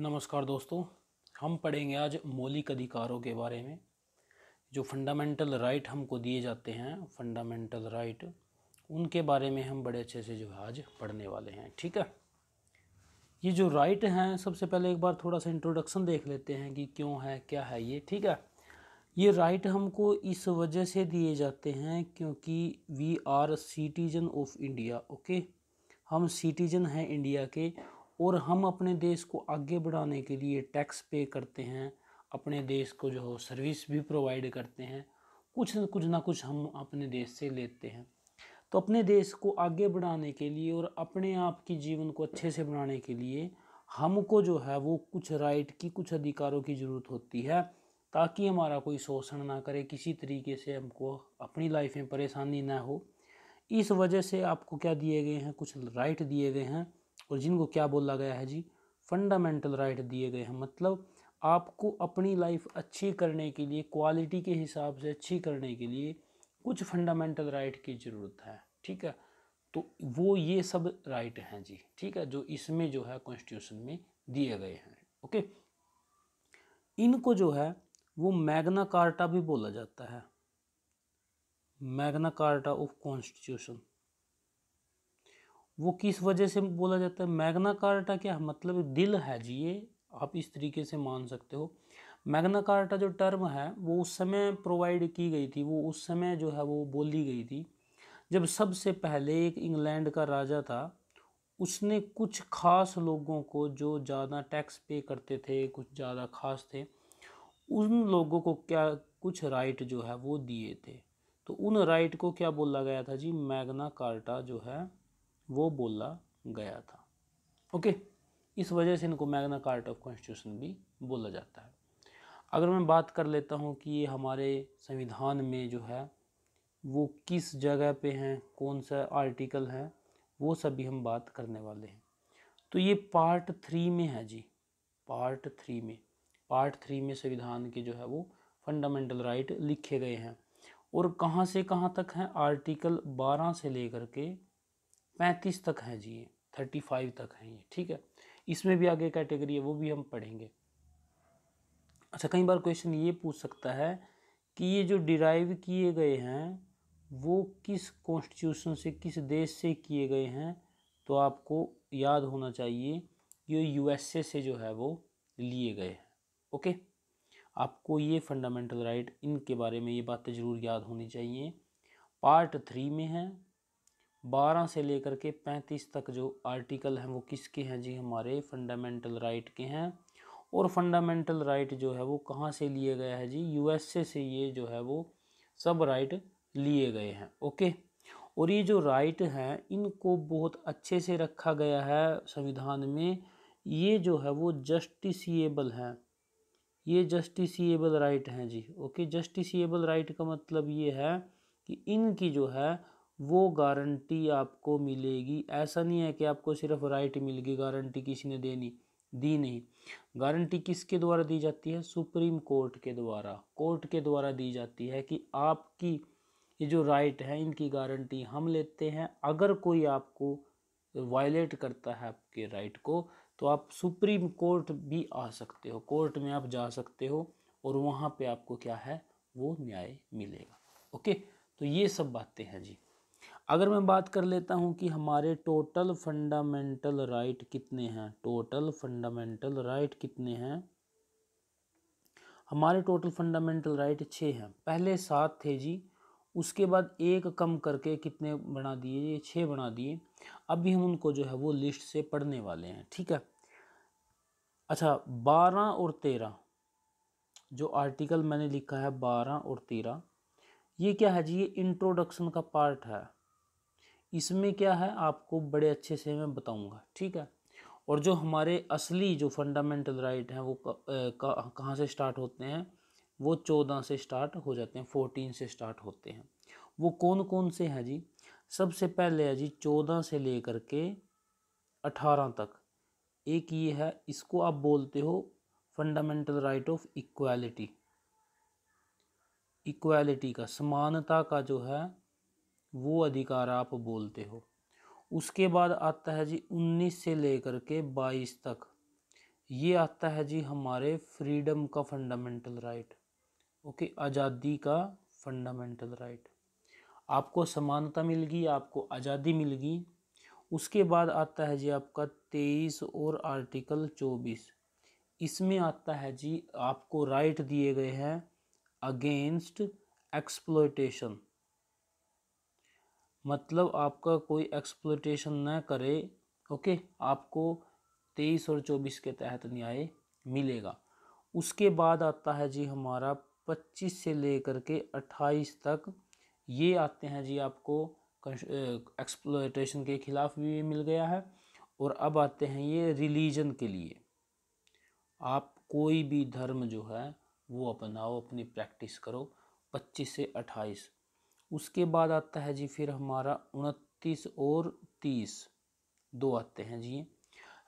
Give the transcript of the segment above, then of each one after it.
नमस्कार दोस्तों हम पढ़ेंगे आज मौलिक अधिकारों के बारे में जो फंडामेंटल राइट हमको दिए जाते हैं फंडामेंटल राइट उनके बारे में हम बड़े अच्छे से जो है आज पढ़ने वाले हैं ठीक है ये जो राइट हैं सबसे पहले एक बार थोड़ा सा इंट्रोडक्शन देख लेते हैं कि क्यों है क्या है ये ठीक है ये राइट हमको इस वजह से दिए जाते हैं क्योंकि we are citizen of India okay हम सिटीजन हैं इंडिया के और हम अपने देश को आगे बढ़ाने के लिए टैक्स पे करते हैं अपने देश को जो हो सर्विस भी प्रोवाइड करते हैं कुछ न कुछ ना कुछ हम अपने देश से लेते हैं तो अपने देश को आगे बढ़ाने के लिए और अपने आप की जीवन को अच्छे से बनाने के लिए हमको जो है वो कुछ राइट की कुछ अधिकारों की ज़रूरत होती है ताकि हमारा कोई शोषण ना करे किसी तरीके से हमको अपनी लाइफ में परेशानी ना हो इस वजह से आपको क्या दिए गए हैं कुछ राइट दिए गए हैं और जिनको क्या बोला गया है जी फंडामेंटल राइट दिए गए हैं मतलब आपको अपनी लाइफ अच्छी करने के लिए क्वालिटी के हिसाब से अच्छी करने के लिए कुछ फंडामेंटल राइट की ज़रूरत है ठीक है तो वो ये सब राइट हैं जी ठीक है जो इसमें जो है कॉन्स्टिट्यूशन में दिए गए हैं ओके इनको जो है वो मैग्ना कार्टा भी बोला जाता है मैग्ना कार्टा ऑफ कॉन्स्टिट्यूशन वो किस वजह से बोला जाता है मैग्ना कार्टा क्या मतलब दिल है जी ये आप इस तरीके से मान सकते हो मैग्ना कार्टा जो टर्म है वो उस समय प्रोवाइड की गई थी वो उस समय जो है वो बोली गई थी जब सबसे पहले एक इंग्लैंड का राजा था उसने कुछ खास लोगों को जो ज़्यादा टैक्स पे करते थे कुछ ज़्यादा खास थे उन लोगों को क्या कुछ राइट जो है वो दिए थे तो उन राइट को क्या बोला गया था जी मैग्ना कार्टा जो है वो बोला गया था ओके इस वजह से इनको मैग्ना कार्ट ऑफ कॉन्स्टिट्यूशन भी बोला जाता है अगर मैं बात कर लेता हूँ कि ये हमारे संविधान में जो है वो किस जगह पे हैं कौन सा आर्टिकल है वो सभी हम बात करने वाले हैं तो ये पार्ट थ्री में है जी पार्ट थ्री में पार्ट थ्री में संविधान के जो है वो फंडामेंटल राइट लिखे गए हैं और कहाँ से कहाँ तक हैं आर्टिकल बारह से लेकर के पैंतीस तक हैं जी ये थर्टी फाइव तक हैं ये ठीक है इसमें भी आगे कैटेगरी है वो भी हम पढ़ेंगे अच्छा कई बार क्वेश्चन ये पूछ सकता है कि ये जो डिराइव किए गए हैं वो किस कॉन्स्टिट्यूशन से किस देश से किए गए हैं तो आपको याद होना चाहिए ये यूएसए से जो है वो लिए गए हैं ओके आपको ये फंडामेंटल राइट इनके बारे में ये बातें ज़रूर याद होनी चाहिए पार्ट थ्री में है बारह से लेकर के पैंतीस तक जो आर्टिकल हैं वो किसके हैं जी हमारे फंडामेंटल राइट के हैं और फंडामेंटल राइट जो है वो कहाँ से लिए गए हैं जी यूएसए से ये जो है वो सब राइट लिए गए हैं ओके और ये जो राइट हैं इनको बहुत अच्छे से रखा गया है संविधान में ये जो है वो जस्टिसिएबल हैं ये जस्टिसिएबल राइट हैं जी ओके जस्टिसिएबल राइट का मतलब ये है कि इनकी जो है वो गारंटी आपको मिलेगी ऐसा नहीं है कि आपको सिर्फ राइट मिल गई गारंटी किसी ने देनी दी नहीं गारंटी किसके द्वारा दी जाती है सुप्रीम कोर्ट के द्वारा कोर्ट के द्वारा दी जाती है कि आपकी ये जो राइट है इनकी गारंटी हम लेते हैं अगर कोई आपको वायलेट करता है आपके राइट को तो आप सुप्रीम कोर्ट भी आ सकते हो कोर्ट में आप जा सकते हो और वहाँ पे आपको क्या है वो न्याय मिलेगा ओके तो ये सब बातें हैं जी अगर मैं बात कर लेता हूँ कि हमारे टोटल फंडामेंटल राइट कितने हैं टोटल फंडामेंटल राइट कितने हैं हमारे टोटल फंडामेंटल राइट छः हैं पहले सात थे जी उसके बाद एक कम करके कितने बना दिए ये छः बना दिए अभी हम उनको जो है वो लिस्ट से पढ़ने वाले हैं ठीक है अच्छा बारह और तेरह जो आर्टिकल मैंने लिखा है बारह और तेरह ये क्या है जी ये इंट्रोडक्शन का पार्ट है इसमें क्या है आपको बड़े अच्छे से मैं बताऊंगा ठीक है और जो हमारे असली जो फंडामेंटल राइट हैं वो कहाँ से स्टार्ट होते हैं वो चौदह से स्टार्ट हो जाते हैं फोर्टीन से स्टार्ट होते हैं वो कौन कौन से हैं जी सबसे पहले है जी चौदह से लेकर के अठारह तक एक ये है इसको आप बोलते हो fundamental right of equality equality का समानता का जो है वो अधिकार आप बोलते हो उसके बाद आता है जी 19 से लेकर के 22 तक ये आता है जी हमारे फ्रीडम का फंडामेंटल राइट ओके आज़ादी का फंडामेंटल राइट आपको समानता मिलगी आपको आज़ादी मिलगी उसके बाद आता है जी आपका तेईस और आर्टिकल चौबीस इसमें आता है जी आपको राइट दिए गए हैं अगेंस्ट एक्सप्लोइटेशन मतलब आपका कोई एक्सप्लोटेशन ना करे ओके आपको तेईस और चौबीस के तहत न्याय मिलेगा उसके बाद आता है जी हमारा पच्चीस से लेकर के अट्ठाईस तक ये आते हैं जी आपको एक्सप्लोटेशन के ख़िलाफ़ भी मिल गया है और अब आते हैं ये रिलीजन के लिए आप कोई भी धर्म जो है वो अपनाओ अपनी प्रैक्टिस करो पच्चीस से अट्ठाईस उसके बाद आता है जी फिर हमारा उनतीस और तीस दो आते हैं जी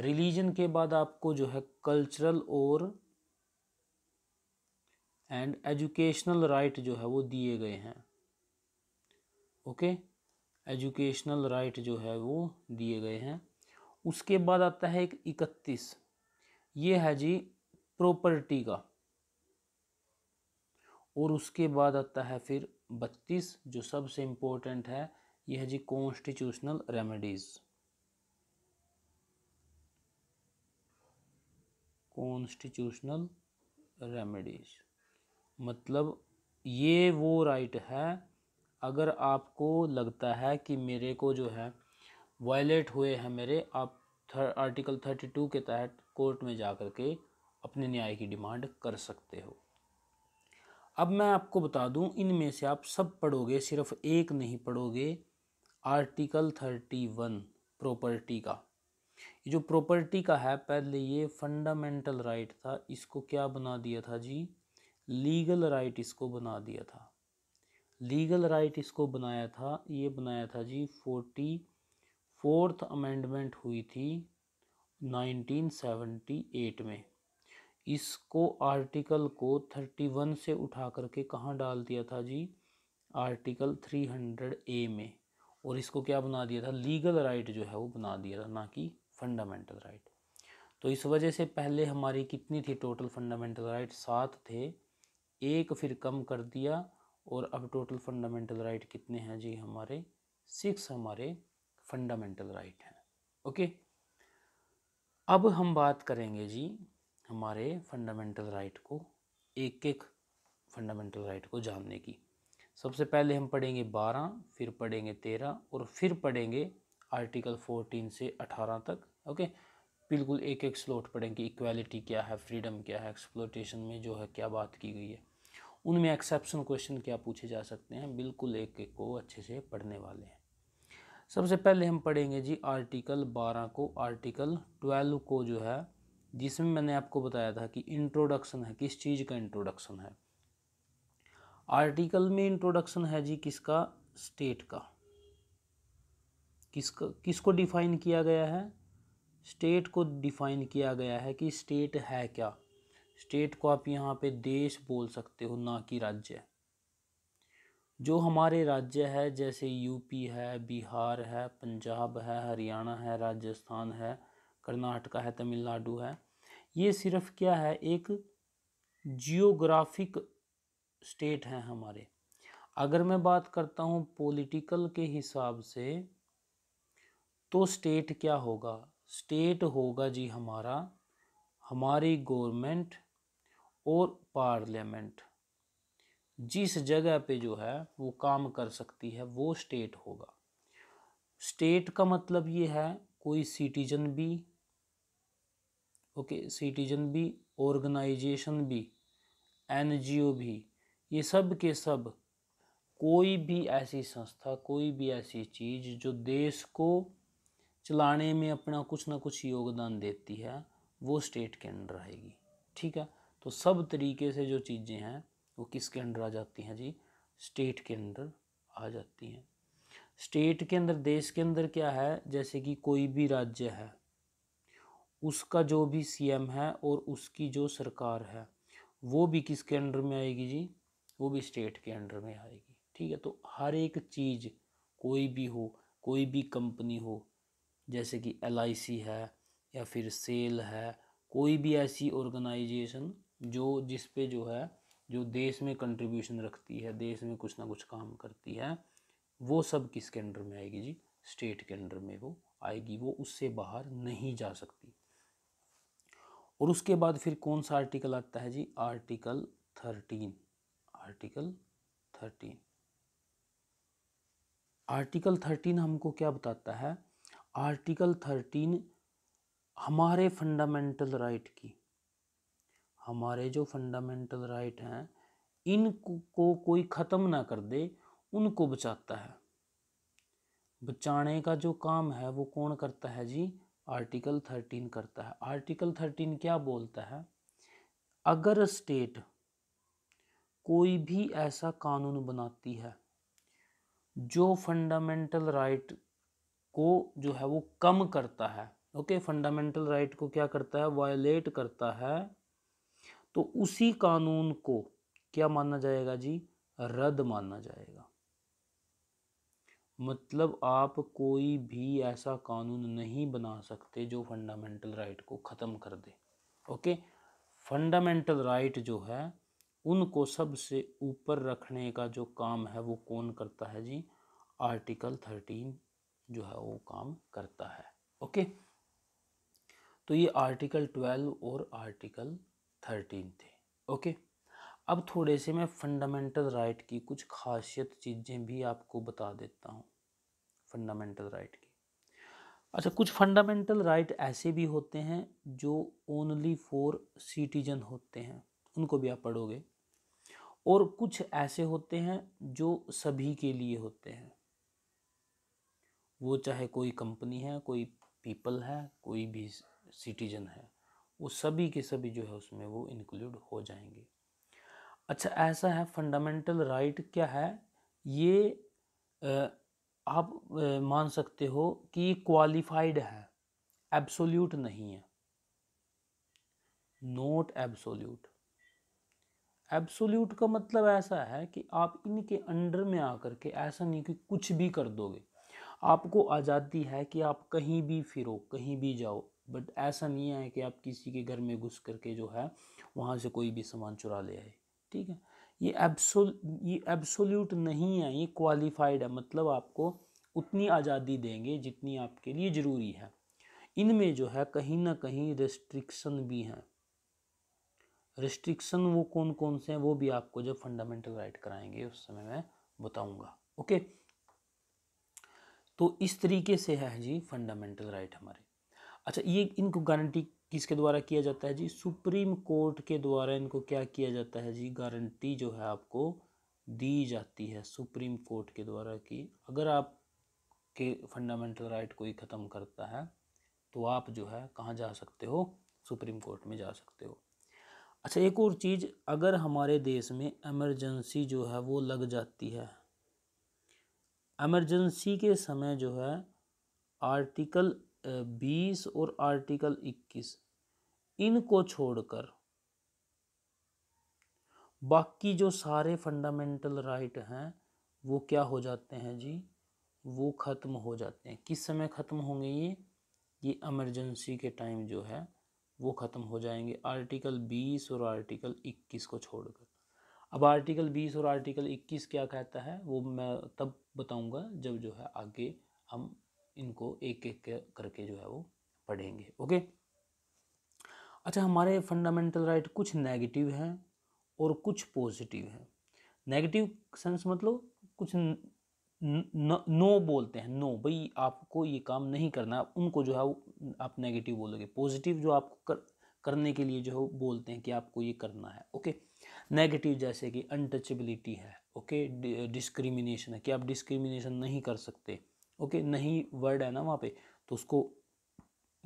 रिलीजन के बाद आपको जो है कल्चरल और एंड एजुकेशनल राइट जो है वो दिए गए हैं ओके एजुकेशनल राइट जो है वो दिए गए हैं उसके बाद आता है एक इकतीस ये है जी प्रॉपर्टी का और उसके बाद आता है फिर बत्तीस जो सबसे इम्पोर्टेंट है यह है जी कॉन्स्टिट्यूशनल रेमेडीज़ कॉन्स्टिट्यूशनल रेमेडीज मतलब ये वो राइट है अगर आपको लगता है कि मेरे को जो है वायलेट हुए हैं मेरे आप थर, आर्टिकल थर्टी टू के तहत कोर्ट में जा कर के अपने न्याय की डिमांड कर सकते हो अब मैं आपको बता दूं इनमें से आप सब पढ़ोगे सिर्फ एक नहीं पढ़ोगे आर्टिकल थर्टी वन प्रॉपर्टी का ये जो प्रॉपर्टी का है पहले ये फंडामेंटल राइट था इसको क्या बना दिया था जी लीगल राइट इसको बना दिया था लीगल राइट इसको बनाया था ये बनाया था जी फोर्टी फोर्थ अमेंडमेंट हुई थी 1978 में इसको आर्टिकल को थर्टी वन से उठा करके कहाँ डाल दिया था जी आर्टिकल थ्री हंड्रेड ए में और इसको क्या बना दिया था लीगल राइट जो है वो बना दिया था ना कि फंडामेंटल राइट तो इस वजह से पहले हमारी कितनी थी टोटल फंडामेंटल राइट सात थे एक फिर कम कर दिया और अब टोटल फंडामेंटल राइट कितने हैं जी हमारे सिक्स हमारे फंडामेंटल राइट हैं ओके अब हम बात करेंगे जी हमारे फंडामेंटल राइट को एक एक फंडामेंटल राइट को जानने की सबसे पहले हम पढ़ेंगे बारह फिर पढ़ेंगे तेरह और फिर पढ़ेंगे आर्टिकल फोर्टीन से अठारह तक ओके बिल्कुल एक एक स्लोट पढ़ेंगे इक्वालिटी क्या है फ्रीडम क्या है एक्सप्लोटेशन में जो है क्या बात की गई है उनमें एक्सेप्शन क्वेश्चन क्या पूछे जा सकते हैं बिल्कुल एक एक को अच्छे से पढ़ने वाले हैं सबसे पहले हम पढ़ेंगे जी आर्टिकल बारह को आर्टिकल ट्वेल्व को जो है जिसमें मैंने आपको बताया था कि इंट्रोडक्शन है किस चीज़ का इंट्रोडक्शन है आर्टिकल में इंट्रोडक्शन है जी किसका स्टेट का किसका किसको डिफाइन किया गया है स्टेट को डिफाइन किया गया है कि स्टेट है क्या स्टेट को आप यहाँ पे देश बोल सकते हो ना कि राज्य जो हमारे राज्य है जैसे यूपी है बिहार है पंजाब है हरियाणा है राजस्थान है कर्नाटका है तमिलनाडु है ये सिर्फ क्या है एक जियोग्राफिक स्टेट हैं हमारे अगर मैं बात करता हूँ पॉलिटिकल के हिसाब से तो स्टेट क्या होगा स्टेट होगा जी हमारा हमारी गवर्नमेंट और पार्लियामेंट जिस जगह पे जो है वो काम कर सकती है वो स्टेट होगा स्टेट का मतलब ये है कोई सिटीजन भी ओके सिटीजन भी ऑर्गेनाइजेशन भी एनजीओ भी ये सब के सब कोई भी ऐसी संस्था कोई भी ऐसी चीज़ जो देश को चलाने में अपना कुछ ना कुछ योगदान देती है वो स्टेट के अंडर आएगी ठीक है तो सब तरीके से जो चीज़ें हैं वो किसके अंडर आ जाती हैं जी स्टेट के अंदर आ जाती हैं स्टेट के अंदर देश के अंदर क्या है जैसे कि कोई भी राज्य है उसका जो भी सीएम है और उसकी जो सरकार है वो भी किसके अंडर में आएगी जी वो भी स्टेट के अंडर में आएगी ठीक है तो हर एक चीज़ कोई भी हो कोई भी कंपनी हो जैसे कि एल है या फिर सेल है कोई भी ऐसी ऑर्गेनाइजेशन जो जिस पे जो है जो देश में कंट्रीब्यूशन रखती है देश में कुछ ना कुछ काम करती है वो सब किसके अंडर में आएगी जी स्टेट के अंडर में वो आएगी वो उससे बाहर नहीं जा सकती और उसके बाद फिर कौन सा आर्टिकल आता है जी article thirteen article thirteen article thirteen हमको क्या बताता है आर्टिकल थर्टीन हमारे फंडामेंटल राइट की हमारे जो फंडामेंटल राइट हैं इनको को कोई ख़त्म ना कर दे उनको बचाता है बचाने का जो काम है वो कौन करता है जी आर्टिकल थर्टीन करता है आर्टिकल थर्टीन क्या बोलता है अगर स्टेट कोई भी ऐसा कानून बनाती है जो फंडामेंटल राइट को जो है वो कम करता है ओके फंडामेंटल राइट को क्या करता है वायलेट करता है तो उसी कानून को क्या माना जाएगा जी रद्द माना जाएगा मतलब आप कोई भी ऐसा कानून नहीं बना सकते जो फंडामेंटल राइट को ख़त्म कर दे ओके फंडामेंटल राइट जो है उनको सबसे ऊपर रखने का जो काम है वो कौन करता है जी आर्टिकल थर्टीन जो है वो काम करता है ओके तो ये आर्टिकल ट्वेल्व और आर्टिकल थर्टीन थे ओके अब थोड़े से मैं फंडामेंटल राइट की कुछ खासियत चीज़ें भी आपको बता देता हूँ फंडामेंटल राइट की अच्छा कुछ फंडामेंटल राइट ऐसे भी होते हैं जो ओनली फॉर सिटीजन होते हैं उनको भी आप पढ़ोगे और कुछ ऐसे होते हैं जो सभी के लिए होते हैं वो चाहे कोई कंपनी है कोई पीपल है कोई भी सिटीजन है वो सभी के सभी जो है उसमें वो इंक्लूड हो जाएंगे अच्छा ऐसा है फंडामेंटल राइट right क्या है ये आप मान सकते हो कि क्वालिफाइड है एब्सोल्यूट नहीं है नोट एब्सोल्यूट एब्सोल्यूट का मतलब ऐसा है कि आप इनके अंडर में आकर के ऐसा नहीं कि कुछ भी कर दोगे आपको आज़ादी है कि आप कहीं भी फिरो कहीं भी जाओ बट ऐसा नहीं है कि आप किसी के घर में घुस करके जो है वहाँ से कोई भी सामान चुरा ले आए ठीक है ये एब्सोल ये एब्सोल्यूट नहीं है ये क्वालिफाइड है मतलब आपको उतनी आज़ादी देंगे जितनी आपके लिए ज़रूरी है इनमें जो है कहीं ना कहीं रेस्ट्रिक्शन भी हैं रेस्ट्रिक्शन वो कौन कौन से हैं वो भी आपको जब फंडामेंटल राइट कराएंगे उस समय मैं बताऊंगा ओके तो इस तरीके से है जी फंडामेंटल राइट हमारे अच्छा ये इनको गारंटी किसके द्वारा किया जाता है जी सुप्रीम कोर्ट के द्वारा इनको क्या किया जाता है जी गारंटी जो है आपको दी जाती है सुप्रीम कोर्ट के द्वारा कि अगर आप के फंडामेंटल राइट कोई ख़त्म करता है तो आप जो है कहाँ जा सकते हो सुप्रीम कोर्ट में जा सकते हो अच्छा एक और चीज़ अगर हमारे देश में एमरजेंसी जो है वो लग जाती है एमरजेंसी के समय जो है आर्टिकल बीस और आर्टिकल इक्कीस इनको छोड़कर बाकी जो सारे फंडामेंटल राइट हैं वो क्या हो जाते हैं जी वो ख़त्म हो जाते हैं किस समय ख़त्म होंगे ये ये एमरजेंसी के टाइम जो है वो ख़त्म हो जाएंगे आर्टिकल बीस और आर्टिकल इक्कीस को छोड़कर अब आर्टिकल बीस और आर्टिकल इक्कीस क्या कहता है वो मैं तब बताऊंगा जब जो है आगे हम इनको एक एक करके जो है वो पढ़ेंगे ओके अच्छा हमारे फंडामेंटल राइट कुछ नेगेटिव हैं और कुछ पॉजिटिव हैं नेगेटिव सेंस मतलब कुछ न, न, नो बोलते हैं नो भाई आपको ये काम नहीं करना उनको जो है आप नेगेटिव बोलोगे पॉजिटिव जो आपको कर, करने के लिए जो है बोलते हैं कि आपको ये करना है ओके नेगेटिव जैसे कि अनटचेबिलिटी है ओके डिस्क्रिमिनेशन है कि आप डिस्क्रिमिनेशन नहीं कर सकते ओके नहीं वर्ड है ना वहाँ पे तो उसको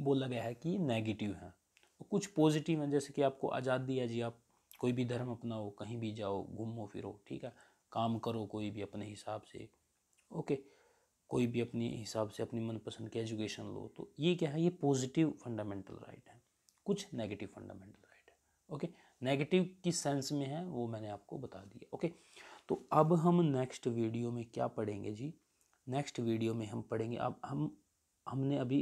बोला गया है कि नेगेटिव है तो कुछ पॉजिटिव हैं जैसे कि आपको आज़ादी है जी आप कोई भी धर्म अपनाओ कहीं भी जाओ घूमो फिरो ठीक है काम करो कोई भी अपने हिसाब से ओके कोई भी अपने हिसाब से अपनी मनपसंद की एजुकेशन लो तो ये क्या है ये पॉजिटिव फंडामेंटल राइट है कुछ नेगेटिव फंडामेंटल राइट है ओके नेगेटिव किस सेंस में है वो मैंने आपको बता दिया ओके तो अब हम नेक्स्ट वीडियो में क्या पढ़ेंगे जी नेक्स्ट वीडियो में हम पढ़ेंगे अब हम हमने अभी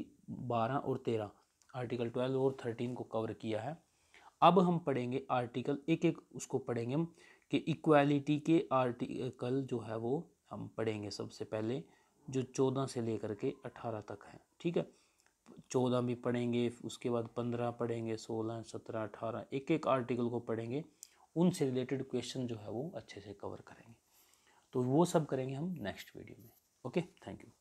बारह और तेरह आर्टिकल ट्वेल्व और थर्टीन को कवर किया है अब हम पढ़ेंगे आर्टिकल एक एक उसको पढ़ेंगे हम कि इक्वालिटी के आर्टिकल जो है वो हम पढ़ेंगे सबसे पहले जो चौदह से लेकर के अठारह तक है ठीक है चौदह भी पढ़ेंगे उसके बाद पंद्रह पढ़ेंगे सोलह सत्रह अठारह एक एक आर्टिकल को पढ़ेंगे उनसे रिलेटेड क्वेश्चन जो है वो अच्छे से कवर करेंगे तो वो सब करेंगे हम नेक्स्ट वीडियो में okay thank you